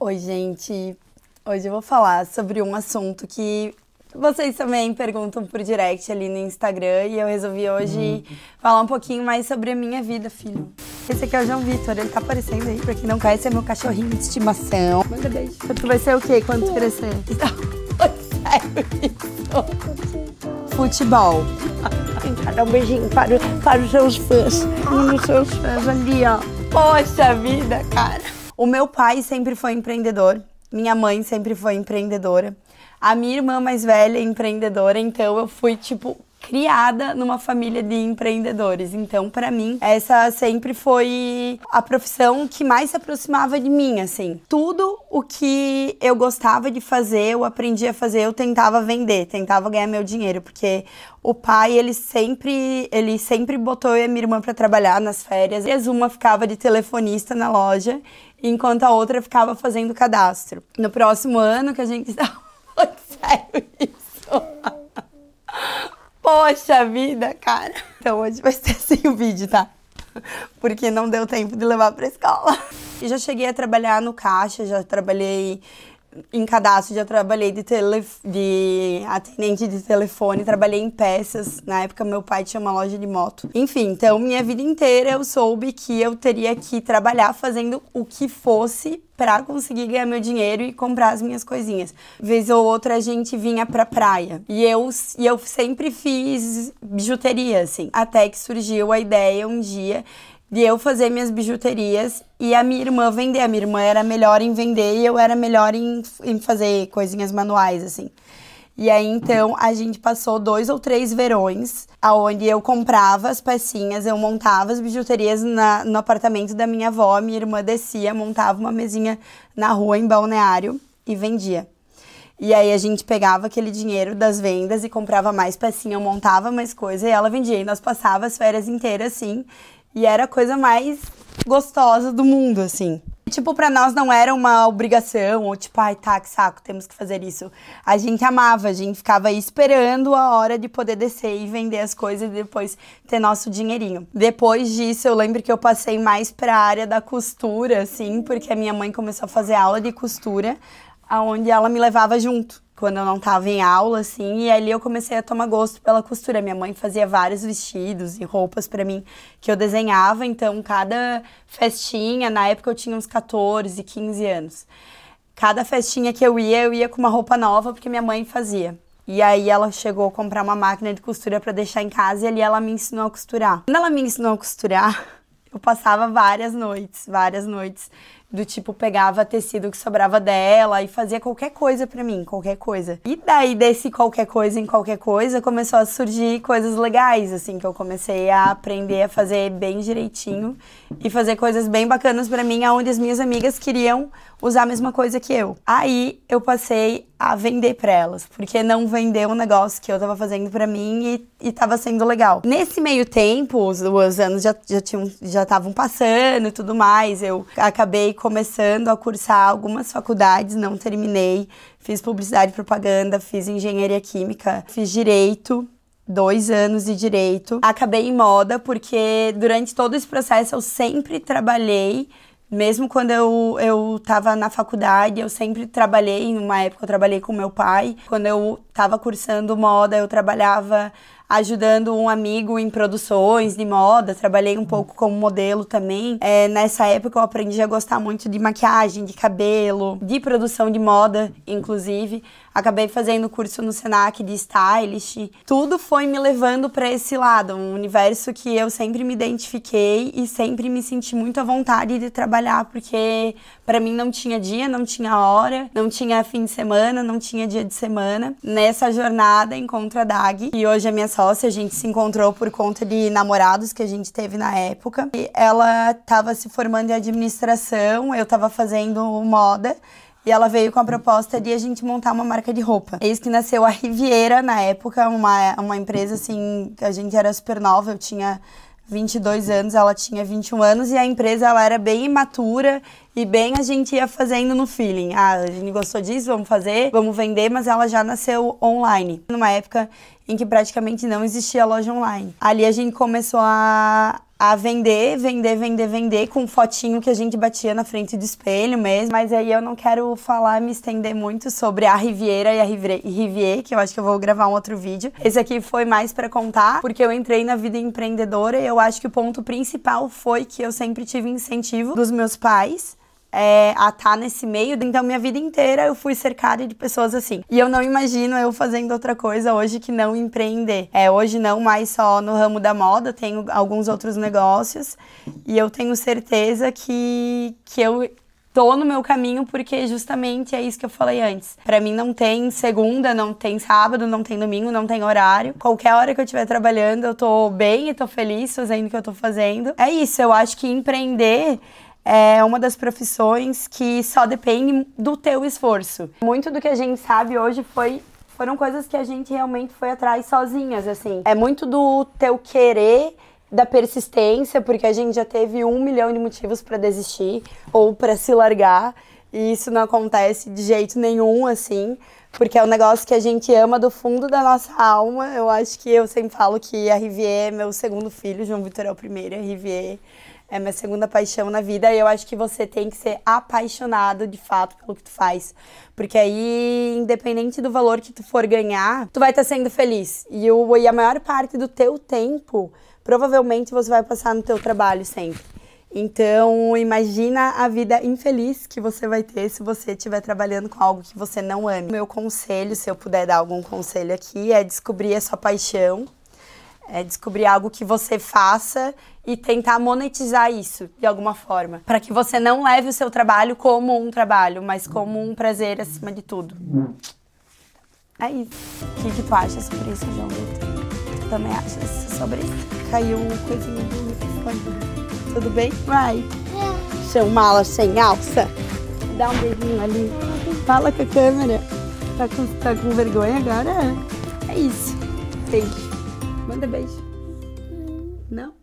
Oi, gente. Hoje eu vou falar sobre um assunto que vocês também perguntam por direct ali no Instagram e eu resolvi hoje uhum. falar um pouquinho mais sobre a minha vida, filho. Esse aqui é o João Vitor, ele tá aparecendo aí, pra quem não conhece, é meu cachorrinho de estimação. Manda beijo. Então, tu vai ser o quê quando tu uhum. crescer? Futebol. Dá um beijinho para, para os seus fãs. dos seus fãs ali, ó. Poxa vida, cara. O meu pai sempre foi empreendedor, minha mãe sempre foi empreendedora, a minha irmã mais velha é empreendedora, então eu fui tipo criada numa família de empreendedores. Então, para mim, essa sempre foi a profissão que mais se aproximava de mim, assim. Tudo o que eu gostava de fazer, eu aprendi a fazer, eu tentava vender, tentava ganhar meu dinheiro, porque o pai, ele sempre, ele sempre botou eu e a minha irmã para trabalhar nas férias. E uma ficava de telefonista na loja, enquanto a outra ficava fazendo cadastro. No próximo ano que a gente sério isso. Poxa vida, cara. Então hoje vai ser assim o vídeo, tá? Porque não deu tempo de levar pra escola. E já cheguei a trabalhar no caixa, já trabalhei em cadastro já trabalhei de, tele, de atendente de telefone, trabalhei em peças. Na época, meu pai tinha uma loja de moto. Enfim, então minha vida inteira eu soube que eu teria que trabalhar fazendo o que fosse para conseguir ganhar meu dinheiro e comprar as minhas coisinhas. Vez ou outra a gente vinha pra praia. E eu, e eu sempre fiz bijuteria, assim. Até que surgiu a ideia um dia de eu fazer minhas bijuterias e a minha irmã vender. A minha irmã era melhor em vender e eu era melhor em, em fazer coisinhas manuais, assim. E aí, então, a gente passou dois ou três verões, aonde eu comprava as pecinhas, eu montava as bijuterias na, no apartamento da minha avó, minha irmã descia, montava uma mesinha na rua, em balneário, e vendia. E aí a gente pegava aquele dinheiro das vendas e comprava mais pecinha, eu montava mais coisa e ela vendia. E nós passávamos as férias inteiras, assim, e era a coisa mais gostosa do mundo, assim. Tipo, pra nós não era uma obrigação, ou tipo, ai, tá, que saco, temos que fazer isso. A gente amava, a gente ficava aí esperando a hora de poder descer e vender as coisas e depois ter nosso dinheirinho. Depois disso, eu lembro que eu passei mais pra área da costura, assim, porque a minha mãe começou a fazer aula de costura, aonde ela me levava junto quando eu não estava em aula, assim, e ali eu comecei a tomar gosto pela costura. Minha mãe fazia vários vestidos e roupas para mim que eu desenhava, então cada festinha, na época eu tinha uns 14, 15 anos. Cada festinha que eu ia, eu ia com uma roupa nova porque minha mãe fazia. E aí ela chegou a comprar uma máquina de costura para deixar em casa e ali ela me ensinou a costurar. Quando ela me ensinou a costurar, eu passava várias noites, várias noites do tipo pegava tecido que sobrava dela e fazia qualquer coisa para mim, qualquer coisa. E daí desse qualquer coisa em qualquer coisa começou a surgir coisas legais assim que eu comecei a aprender a fazer bem direitinho e fazer coisas bem bacanas para mim, aonde as minhas amigas queriam usar a mesma coisa que eu. Aí eu passei a vender para elas, porque não vender um negócio que eu tava fazendo para mim e, e tava sendo legal. Nesse meio tempo, os, os anos já já tinham já estavam passando e tudo mais, eu acabei começando a cursar algumas faculdades, não terminei. Fiz publicidade e propaganda, fiz engenharia química, fiz direito dois anos de direito. Acabei em moda porque durante todo esse processo eu sempre trabalhei. Mesmo quando eu, eu tava na faculdade, eu sempre trabalhei. Em uma época eu trabalhei com meu pai. Quando eu estava cursando moda, eu trabalhava ajudando um amigo em produções de moda, trabalhei um pouco como modelo também. É, nessa época eu aprendi a gostar muito de maquiagem, de cabelo, de produção de moda, inclusive. Acabei fazendo curso no Senac de stylist. Tudo foi me levando para esse lado, um universo que eu sempre me identifiquei e sempre me senti muito à vontade de trabalhar, porque para mim não tinha dia, não tinha hora, não tinha fim de semana, não tinha dia de semana. Nessa jornada encontro a Dag, e hoje é minha sócia, a gente se encontrou por conta de namorados que a gente teve na época. E ela estava se formando em administração, eu estava fazendo moda. E ela veio com a proposta de a gente montar uma marca de roupa. Eis que nasceu a Riviera na época, uma, uma empresa assim, a gente era super nova, eu tinha 22 anos, ela tinha 21 anos e a empresa ela era bem imatura e bem a gente ia fazendo no feeling. Ah, a gente gostou disso, vamos fazer, vamos vender, mas ela já nasceu online. Numa época em que praticamente não existia loja online. Ali a gente começou a, a vender, vender, vender, vender, com fotinho que a gente batia na frente do espelho mesmo. Mas aí eu não quero falar, me estender muito sobre a Riviera e a Rivier, que eu acho que eu vou gravar um outro vídeo. Esse aqui foi mais para contar, porque eu entrei na vida empreendedora e eu acho que o ponto principal foi que eu sempre tive incentivo dos meus pais é, a estar tá nesse meio. Então, minha vida inteira eu fui cercada de pessoas assim. E eu não imagino eu fazendo outra coisa hoje que não empreender. É, hoje não mais só no ramo da moda, tenho alguns outros negócios. E eu tenho certeza que, que eu tô no meu caminho porque justamente é isso que eu falei antes. Para mim não tem segunda, não tem sábado, não tem domingo, não tem horário. Qualquer hora que eu estiver trabalhando, eu tô bem e tô feliz fazendo o que eu tô fazendo. É isso, eu acho que empreender é uma das profissões que só depende do teu esforço. Muito do que a gente sabe hoje foi foram coisas que a gente realmente foi atrás sozinhas, assim. É muito do teu querer da persistência, porque a gente já teve um milhão de motivos para desistir ou para se largar, e isso não acontece de jeito nenhum, assim, porque é um negócio que a gente ama do fundo da nossa alma. Eu acho que eu sempre falo que a Rivier é meu segundo filho, João Vitor é o primeiro, a Rivier é minha segunda paixão na vida e eu acho que você tem que ser apaixonado de fato pelo que tu faz. Porque aí, independente do valor que tu for ganhar, tu vai estar tá sendo feliz. E, o, e a maior parte do teu tempo, provavelmente você vai passar no teu trabalho sempre. Então, imagina a vida infeliz que você vai ter se você estiver trabalhando com algo que você não ama. Meu conselho, se eu puder dar algum conselho aqui, é descobrir a sua paixão, é descobrir algo que você faça e tentar monetizar isso de alguma forma, para que você não leve o seu trabalho como um trabalho, mas como um prazer acima de tudo. É isso. O que, que tu acha sobre isso, João Vitor? Tu também achas sobre isso? Caiu um coisinho do microfone. Tudo bem? Vai. É. Seu mala sem alça. Dá um beijinho ali. Fala com a câmera. Tá com, tá com vergonha agora? É isso. Beijo. Manda beijo. Não?